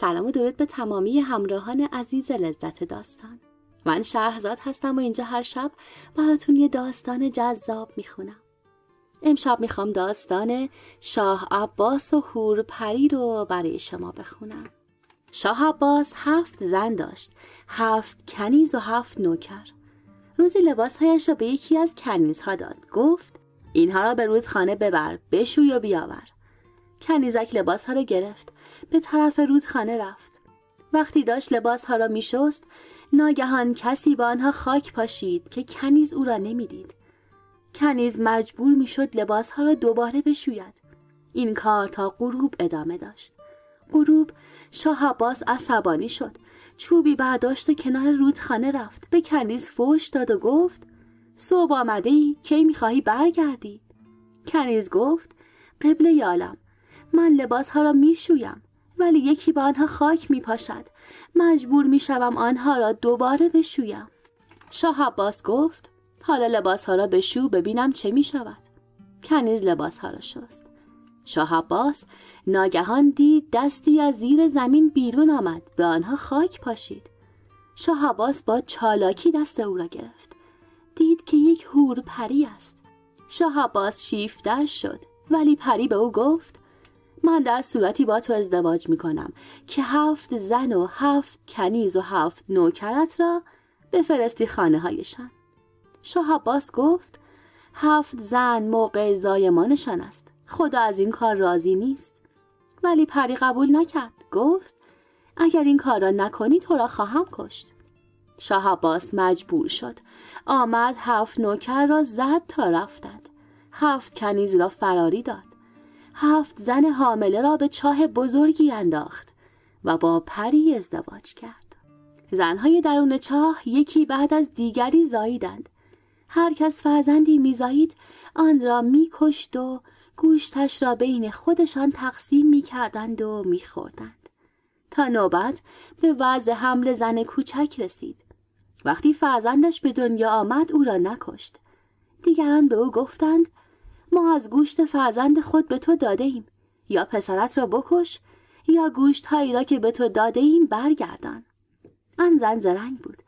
سلام و درود به تمامی همراهان عزیز لذت داستان من شهرزاد هستم و اینجا هر شب براتون یه داستان جذاب میخونم امشب میخوام داستان شاه عباس و پری رو برای شما بخونم شاه عباس هفت زن داشت هفت کنیز و هفت نوکر روزی لباسهایش را به یکی از کنیزها داد گفت اینها را به رودخانه ببر بشوی و بیاور کنیزک لباسها را گرفت به طرف رودخانه رفت. وقتی داشت لباسها را میشست ناگهان کسی با آنها خاک پاشید که کنیز او را نمیدید. کنیز مجبور لباس لباسها را دوباره بشوید. این کار تا غروب ادامه داشت. غروب شاه عباس عصبانی شد. چوبی برداشت و کنار رودخانه رفت. به کنیز فوش داد و گفت: صبح آمده ای کی میخواهی برگردی؟ کنیز گفت: قبل یالم من لباسها را میشویم. ولی یکی به آنها خاک می پاشد مجبور می شوم آنها را دوباره بشویم شاه عباس گفت حالا لباس ها را بشو ببینم چه می شود کنیز لباس ها را شست شاه عباس ناگهان دید دستی از زیر زمین بیرون آمد به آنها خاک پاشید شاه عباس با چالاکی دست او را گرفت دید که یک هور پری است شاه عباس شیفتش شد ولی پری به او گفت من در صورتی با تو ازدواج می کنم که هفت زن و هفت کنیز و هفت نوکرت را بفرستی خانه هایشان شاه عباس گفت هفت زن موقع زایمانشان است خدا از این کار راضی نیست ولی پری قبول نکرد گفت اگر این کار را نکنی تو را خواهم کشت شاه عباس مجبور شد آمد هفت نوکر را زد تا رفتند هفت کنیز را فراری داد هفت زن حامله را به چاه بزرگی انداخت و با پری ازدواج کرد زنهای درون چاه یکی بعد از دیگری زاییدند هر کس فرزندی میزایید آن را میکشت و گوشتش را بین خودشان تقسیم میکردند و میخوردند تا نوبت به وضع حمل زن کوچک رسید وقتی فرزندش به دنیا آمد او را نکشت دیگران به او گفتند ما از گوشت فرزند خود به تو داده ایم یا پسرت را بکش یا گوشت هایی را که به تو داده ایم برگردان آن زن زرنگ بود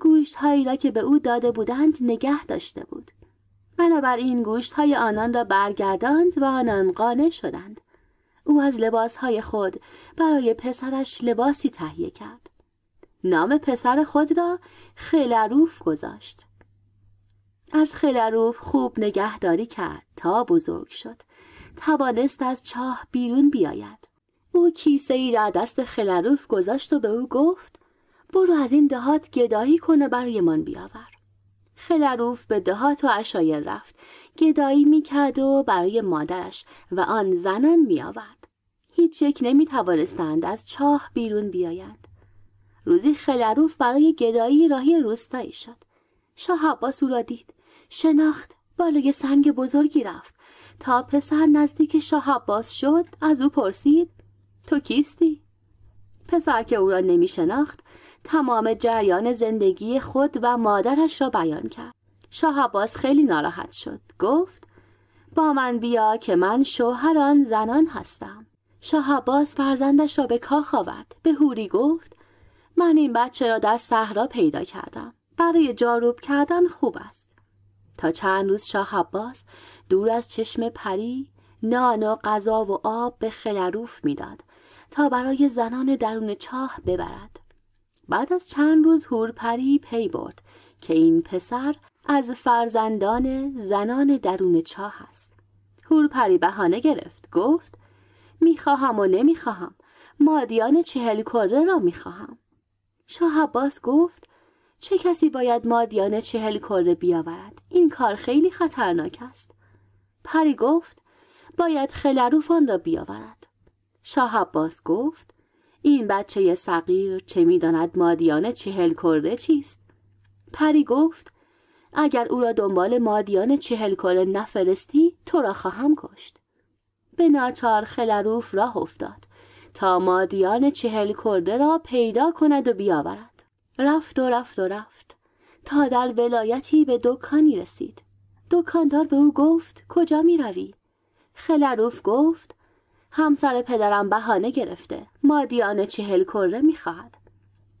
گوشت هایی را که به او داده بودند نگه داشته بود بنابراین گوشت های آنان را برگرداند و آنان قانع شدند او از لباس های خود برای پسرش لباسی تهیه کرد نام پسر خود را روف گذاشت از خلروف خوب نگهداری کرد تا بزرگ شد توانست از چاه بیرون بیاید او کیسه ای در دست خلروف گذاشت و به او گفت برو از این دهات گدایی کن و برایمان بیاور خلروف به دهات و اشایر رفت گدایی میکرد و برای مادرش و آن زنان میآورد هیچ یک نمی توانستند از چاه بیرون بیایند روزی خلروف برای گدایی راهی روستایی شد شاه عباس او را دید شناخت بالای سنگ بزرگی رفت تا پسر نزدیک شاه عباس شد از او پرسید تو کیستی؟ پسر که او را نمی شناخت تمام جریان زندگی خود و مادرش را بیان کرد شاه عباس خیلی ناراحت شد گفت با من بیا که من شوهران زنان هستم شاه عباس فرزندش را به کاخ آورد به هوری گفت من این بچه را در صحرا پیدا کردم برای جاروب کردن خوب است تا چند روز شاه عباس دور از چشم پری نان و غذا و آب به خلروف میداد تا برای زنان درون چاه ببرد بعد از چند روز هورپری پی برد که این پسر از فرزندان زنان درون چاه است هورپری بهانه گرفت گفت میخواهم و نمیخواهم مادیان چهل کره را میخواهم شاه عباس گفت چه کسی باید مادیان چهل کرده بیاورد این کار خیلی خطرناک است پری گفت باید خلروفان را بیاورد شاه عباس گفت این بچه صغیر چه میداند مادیان چهل کرده چیست پری گفت اگر او را دنبال مادیان چهل کرده نفرستی تو را خواهم کشت به ناچار خلروف راه افتاد تا مادیان چهل کرده را پیدا کند و بیاورد رفت و رفت و رفت تا در ولایتی به دکانی رسید دکاندار به او گفت کجا می روی؟ خلروف گفت همسر پدرم بهانه گرفته مادیان چهل کره می خواهد.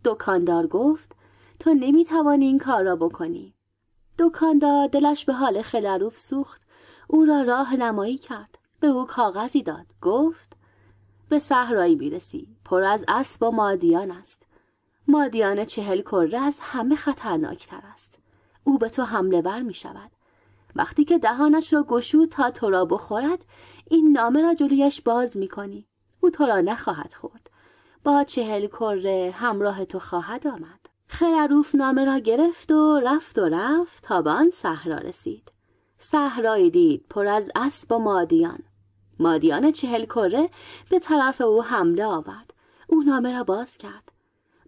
دکاندار گفت تو نمی توانی این کار را بکنی دکاندار دلش به حال خلروف سوخت او را راه نمایی کرد به او کاغذی داد گفت به صحرایی میرسی پر از اسب و مادیان است مادیان چهل کره از همه خطرناکتر است او به تو حمله بر می شود وقتی که دهانش را گشود تا تو را بخورد این نامه را جلویش باز می کنی او تو را نخواهد خورد با چهل کره همراه تو خواهد آمد خیروف نامه را گرفت و رفت و رفت تا به آن صحرا رسید صحرایی دید پر از اسب و مادیان مادیان چهل کره به طرف او حمله آورد او نامه را باز کرد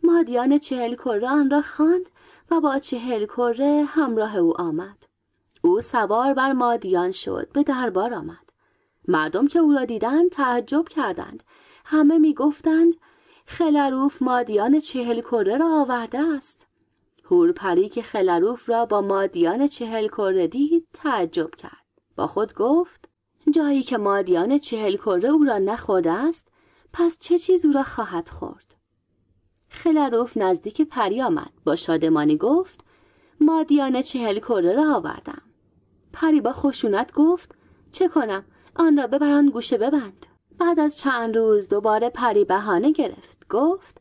مادیان چهل کره آن را خواند و با چهل کره همراه او آمد او سوار بر مادیان شد به دربار آمد مردم که او را دیدند تعجب کردند همه می گفتند خلروف مادیان چهل کره را آورده است هورپری که خلروف را با مادیان چهل کره دید تعجب کرد با خود گفت جایی که مادیان چهل کره او را نخورده است پس چه چیز او را خواهد خورد خلروف نزدیک پری آمد با شادمانی گفت مادیان چهل کره را آوردم پری با خشونت گفت چه کنم آن را ببران گوشه ببند بعد از چند روز دوباره پری بهانه گرفت گفت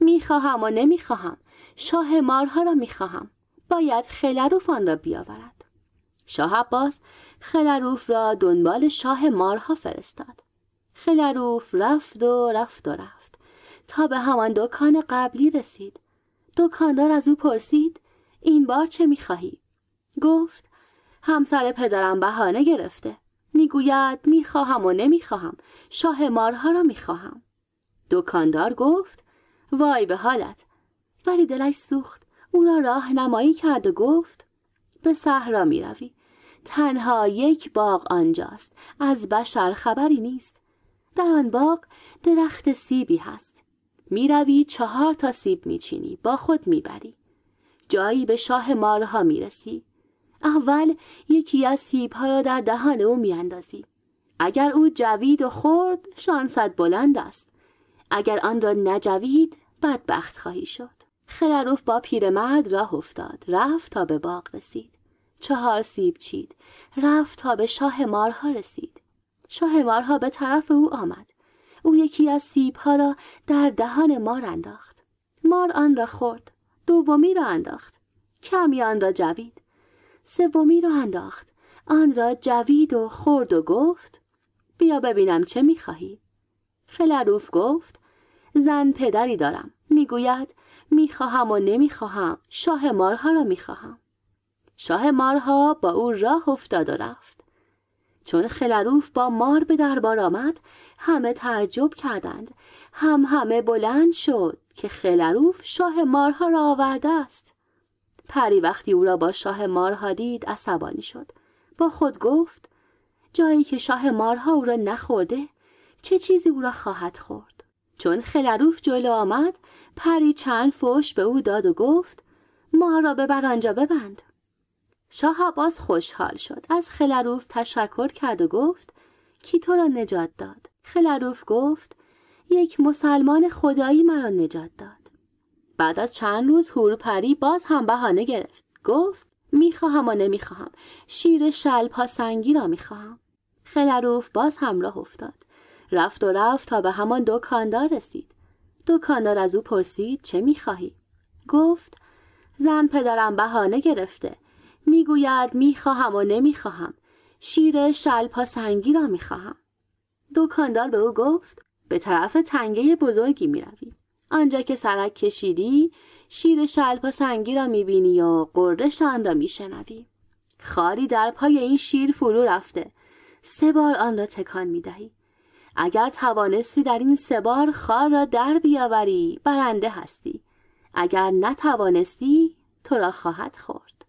میخواهم و نمیخواهم شاه مارها را میخواهم باید خلروف آن را بیاورد شاه عباس خلروف را دنبال شاه مارها فرستاد خلروف رفت و رفت و رفت تا به همان دکان قبلی رسید دکاندار از او پرسید این بار چه میخواهی گفت همسر پدرم بهانه گرفته میگوید میخواهم و نمیخواهم شاه مارها را میخواهم دکاندار گفت وای به حالت ولی دلش سوخت او را راهنمایی کرد و گفت به صحرا میروی تنها یک باغ آنجاست از بشر خبری نیست در آن باغ درخت سیبی هست میروی چهار تا سیب میچینی با خود میبری جایی به شاه مارها میرسی اول یکی از ها را در دهان او میاندازی اگر او جوید و خورد شانست بلند است اگر آن را نجوید بدبخت خواهی شد خلروف با پیرمرد راه افتاد رفت تا به باغ رسید چهار سیب چید رفت تا به شاه مارها رسید شاه مارها به طرف او آمد او یکی از سیبها را در دهان مار انداخت مار آن را خورد دومی را انداخت کمی آن را جوید سومی را انداخت آن را جوید و خورد و گفت بیا ببینم چه میخواهی فلروف گفت زن پدری دارم میگوید میخواهم و نمیخواهم شاه مارها را میخواهم شاه مارها با او راه افتاد و رفت چون خلروف با مار به دربار آمد همه تعجب کردند هم همه بلند شد که خلروف شاه مارها را آورده است پری وقتی او را با شاه مارها دید عصبانی شد با خود گفت جایی که شاه مارها او را نخورده چه چیزی او را خواهد خورد چون خلروف جلو آمد پری چند فوش به او داد و گفت مار را ببر آنجا ببند شاه باز خوشحال شد از خلروف تشکر کرد و گفت کی تو را نجات داد خلروف گفت یک مسلمان خدایی مرا نجات داد بعد از چند روز هورپری باز هم بهانه گرفت گفت میخواهم و نمیخواهم شیر شلپا سنگی را میخواهم خلروف باز همراه افتاد رفت و رفت تا به همان دکاندار رسید دکاندار از او پرسید چه میخواهی گفت زن پدرم بهانه گرفته میگوید میخواهم و نمیخواهم شیر شلپا سنگی را میخواهم دکاندار به او گفت به طرف تنگه بزرگی میروی آنجا که سرک کشیدی شیر شلپا سنگی را میبینی و آن را میشنوی خاری در پای این شیر فرو رفته سه بار آن را تکان میدهی اگر توانستی در این سه بار خار را در بیاوری برنده هستی اگر نتوانستی تو را خواهد خورد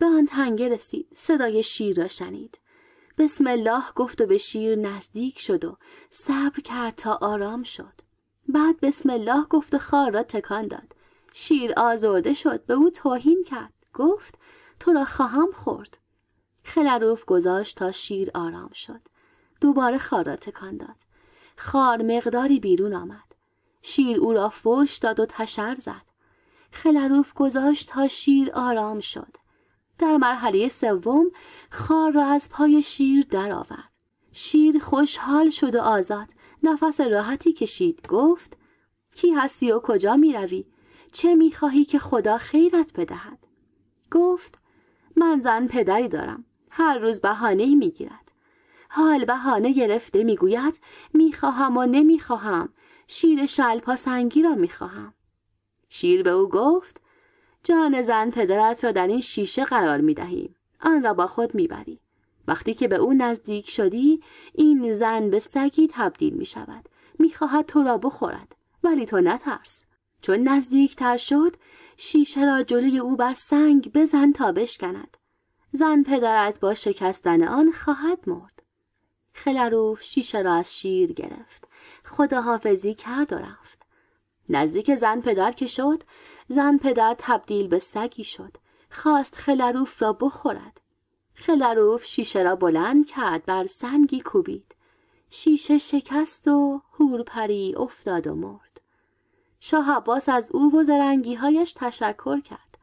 به آن تنگه رسید صدای شیر را شنید بسم الله گفت و به شیر نزدیک شد و صبر کرد تا آرام شد بعد بسم الله گفت و خار را تکان داد شیر آزرده شد به او توهین کرد گفت تو را خواهم خورد خلروف گذاشت تا شیر آرام شد دوباره خار را تکان داد خار مقداری بیرون آمد شیر او را فوش داد و تشر زد خلروف گذاشت تا شیر آرام شد در مرحله سوم خار را از پای شیر درآورد شیر خوشحال شد و آزاد نفس راحتی کشید گفت کی هستی و کجا می روی؟ چه می خواهی که خدا خیرت بدهد؟ گفت من زن پدری دارم هر روز بهانه می گیرد حال بهانه گرفته می گوید می خواهم و نمی خواهم شیر شلپا سنگی را می خواهم شیر به او گفت جان زن پدرت را در این شیشه قرار می آن را با خود می بری. وقتی که به او نزدیک شدی این زن به سگی تبدیل می شود. می خواهد تو را بخورد. ولی تو نترس. چون تر شد شیشه را جلوی او بر سنگ بزن تا بشکند. زن پدرت با شکستن آن خواهد مرد. خلروف شیشه را از شیر گرفت. خداحافظی کرد و رفت. نزدیک زن پدر که شد زن پدر تبدیل به سگی شد خواست خلروف را بخورد خلروف شیشه را بلند کرد بر سنگی کوبید شیشه شکست و هورپری افتاد و مرد شاه عباس از او و هایش تشکر کرد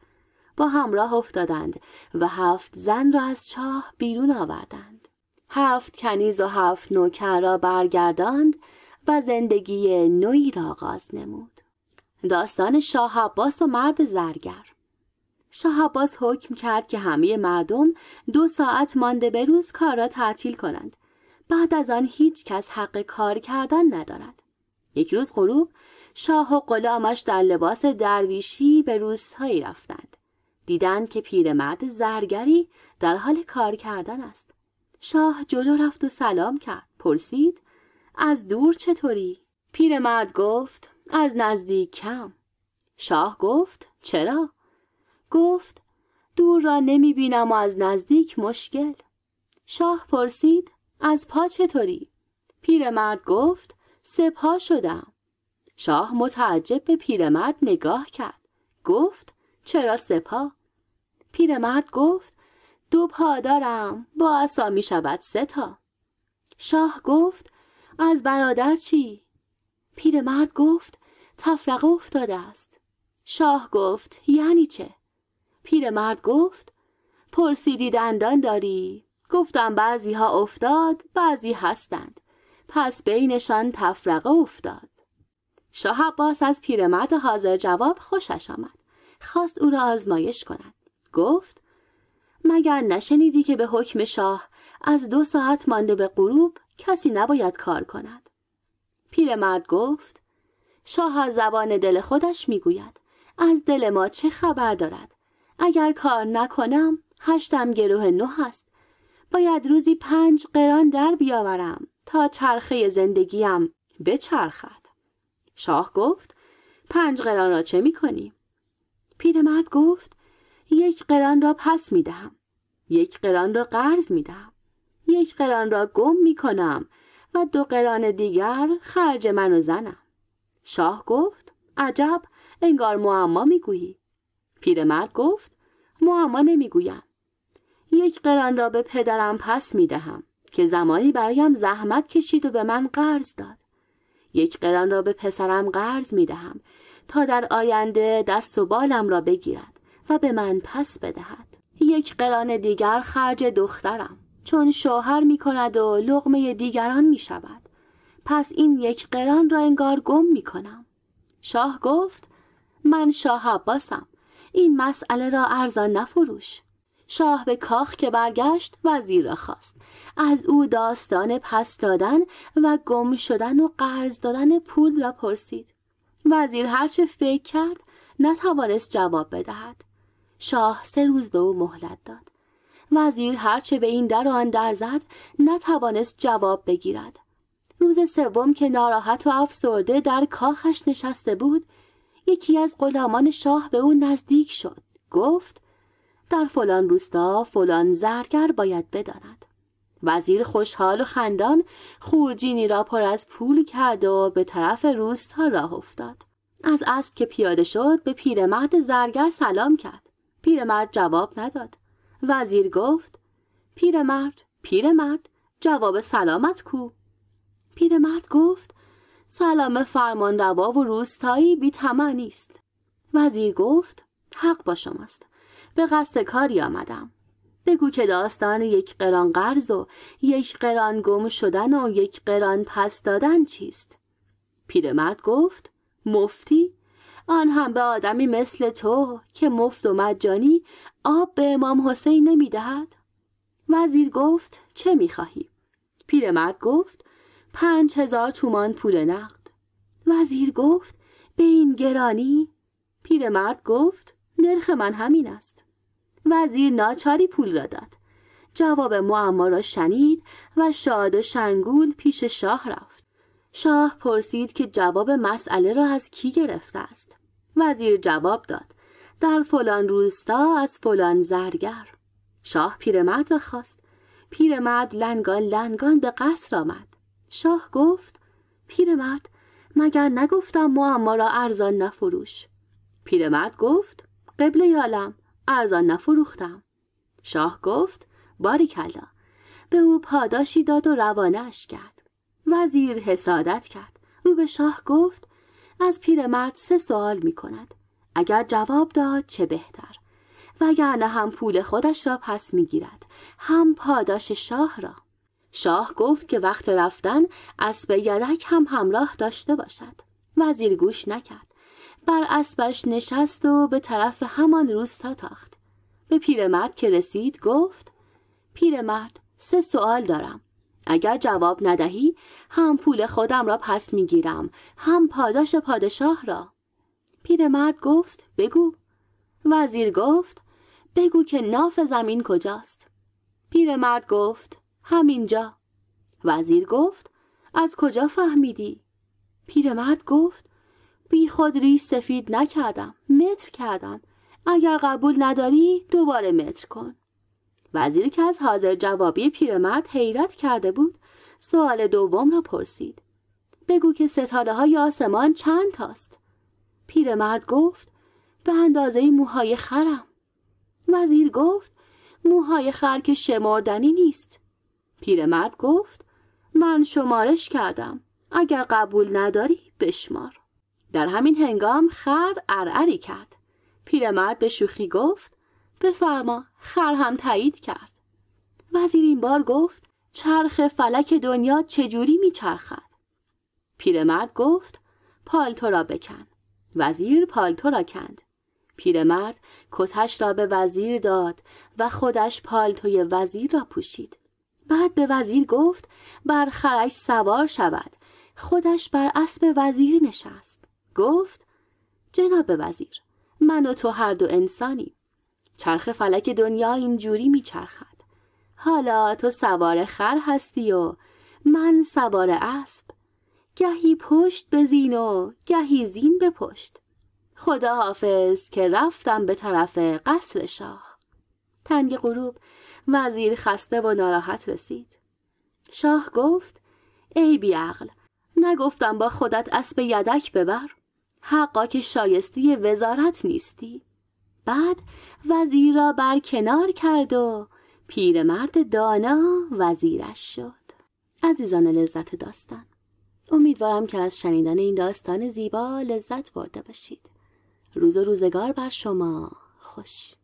با همراه افتادند و هفت زن را از چاه بیرون آوردند هفت کنیز و هفت نوکر را برگرداند و زندگی نوی را آغاز نمود داستان شاه عباس و مرد زرگر شاه عباس حکم کرد که همه مردم دو ساعت مانده به روز کار را تعطیل کنند بعد از آن هیچ کس حق کار کردن ندارد یک روز غروب شاه و غلامش در لباس درویشی به روستایی رفتند دیدند که پیرمرد زرگری در حال کار کردن است شاه جلو رفت و سلام کرد پرسید از دور چطوری پیرمرد گفت از نزدیک کم شاه گفت چرا؟ گفت دور را نمی بینم و از نزدیک مشکل شاه پرسید از پا چطوری؟ پیرمرد گفت سپا شدم شاه متعجب به پیرمرد نگاه کرد گفت چرا سپا پیرمرد گفت دو پا دارم با عصا می شود سه تا شاه گفت از برادر چی؟ پیرمرد گفت تفرقه افتاده است شاه گفت یعنی چه پیرمرد گفت پرسیدی دندان داری گفتم بعضی ها افتاد بعضی هستند پس بینشان تفرقه افتاد شاه عباس از پیرمرد حاضر جواب خوشش آمد خواست او را آزمایش کند گفت مگر نشنیدی که به حکم شاه از دو ساعت مانده به غروب کسی نباید کار کند پیرمرد گفت شاه زبان دل خودش میگوید از دل ما چه خبر دارد اگر کار نکنم هشتم گروه نو هست. باید روزی پنج قران در بیاورم تا چرخه زندگیم بچرخد شاه گفت پنج قران را چه میکنی پیرمرد گفت یک قران را پس میدهم یک قران را قرض میدهم یک قران را گم میکنم و دو قران دیگر خرج من و زنم شاه گفت عجب انگار معما میگویی پیرمرد گفت معما نمیگویم یک قران را به پدرم پس میدهم که زمانی برایم زحمت کشید و به من قرض داد یک قران را به پسرم قرض میدهم تا در آینده دست و بالم را بگیرد و به من پس بدهد یک قران دیگر خرج دخترم چون شوهر میکند و لغمه دیگران میشود. پس این یک قران را انگار گم می کنم شاه گفت من شاه عباسم این مسئله را ارزان نفروش شاه به کاخ که برگشت وزیر را خواست از او داستان پس دادن و گم شدن و قرض دادن پول را پرسید وزیر هرچه فکر کرد نتوانست جواب بدهد شاه سه روز به او مهلت داد وزیر هرچه به این در و آن در زد نتوانست جواب بگیرد روز سوم که ناراحت و افسرده در کاخش نشسته بود یکی از غلامان شاه به او نزدیک شد گفت در فلان روستا فلان زرگر باید بداند وزیر خوشحال و خندان خورجینی را پر از پول کرد و به طرف روستا راه افتاد از اسب که پیاده شد به پیرمرد زرگر سلام کرد پیرمرد جواب نداد وزیر گفت پیرمرد پیرمرد جواب سلامت کو پیرمرد گفت سلام فرماندوا و روستایی بی نیست وزیر گفت حق با شماست به قصد کاری آمدم بگو که داستان یک قران قرض و یک قران گم شدن و یک قران پس دادن چیست پیرمرد گفت مفتی آن هم به آدمی مثل تو که مفت و مجانی آب به امام حسین نمیدهد وزیر گفت چه میخواهی پیرمرد گفت پنج هزار تومان پول نقد وزیر گفت به این گرانی پیرمرد گفت نرخ من همین است وزیر ناچاری پول را داد جواب معما را شنید و شاد و شنگول پیش شاه رفت شاه پرسید که جواب مسئله را از کی گرفته است وزیر جواب داد در فلان روستا از فلان زرگر شاه پیرمرد را خواست پیرمرد لنگان لنگان به قصر آمد شاه گفت پیرمرد مگر نگفتم معما را ارزان نفروش پیرمرد گفت قبله یالم ارزان نفروختم شاه گفت باریکلا به او پاداشی داد و روانش کرد وزیر حسادت کرد رو به شاه گفت از پیرمرد سه سوال می کند اگر جواب داد چه بهتر وگرنه هم پول خودش را پس می گیرد هم پاداش شاه را شاه گفت که وقت رفتن اسب یدک هم همراه داشته باشد وزیر گوش نکرد بر اسبش نشست و به طرف همان روستا تاخت به پیرمرد که رسید گفت پیرمرد سه سوال دارم اگر جواب ندهی هم پول خودم را پس میگیرم هم پاداش پادشاه را پیرمرد گفت بگو وزیر گفت بگو که ناف زمین کجاست پیرمرد گفت همینجا وزیر گفت از کجا فهمیدی؟ پیرمرد گفت بی خود سفید نکردم متر کردم اگر قبول نداری دوباره متر کن وزیر که از حاضر جوابی پیرمرد حیرت کرده بود سوال دوم را پرسید بگو که ستاره های آسمان چند تاست پیرمرد گفت به اندازه موهای خرم وزیر گفت موهای خر که شمردنی نیست پیرمرد گفت من شمارش کردم اگر قبول نداری بشمار در همین هنگام خر ارعری کرد پیرمرد به شوخی گفت بفرما خر هم تایید کرد وزیر این بار گفت چرخ فلک دنیا چجوری میچرخد پیرمرد گفت پالتو را بکن وزیر پالتو را کند پیرمرد کتش را به وزیر داد و خودش پالتوی وزیر را پوشید بعد به وزیر گفت بر خرش سوار شود خودش بر اسب وزیر نشست گفت جناب وزیر من و تو هر دو انسانیم چرخ فلک دنیا اینجوری میچرخد حالا تو سوار خر هستی و من سوار اسب گهی پشت به زین و گهی زین به پشت خدا حافظ که رفتم به طرف قصر شاه تنگ غروب وزیر خسته و ناراحت رسید شاه گفت ای بیعقل نگفتم با خودت اسب یدک ببر حقا که شایستی وزارت نیستی بعد وزیر را بر کنار کرد و پیرمرد دانا وزیرش شد عزیزان لذت داستان امیدوارم که از شنیدن این داستان زیبا لذت برده باشید روز و روزگار بر شما خوش